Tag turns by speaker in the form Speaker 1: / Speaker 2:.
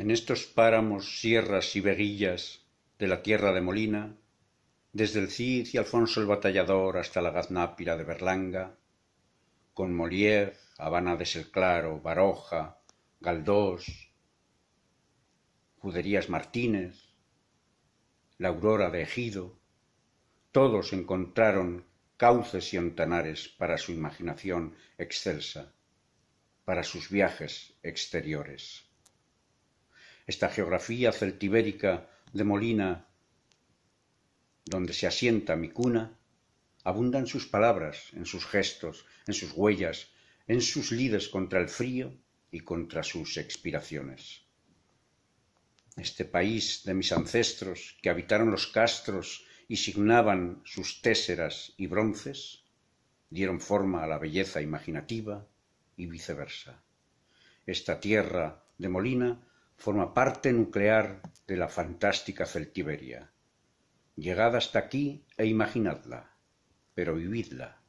Speaker 1: en estos páramos, sierras y veguillas de la tierra de Molina, desde el Cid y Alfonso el Batallador hasta la Gaznápira de Berlanga, con Molière, Habana de Ser Baroja, Galdós, Juderías Martínez, la Aurora de Ejido, todos encontraron cauces y antanares para su imaginación excelsa, para sus viajes exteriores esta geografía celtibérica de Molina, donde se asienta mi cuna, abundan sus palabras, en sus gestos, en sus huellas, en sus lides contra el frío y contra sus expiraciones. Este país de mis ancestros, que habitaron los castros y signaban sus téseras y bronces, dieron forma a la belleza imaginativa y viceversa. Esta tierra de Molina forma parte nuclear de la fantástica Celtiberia. Llegad hasta aquí e imaginadla, pero vividla,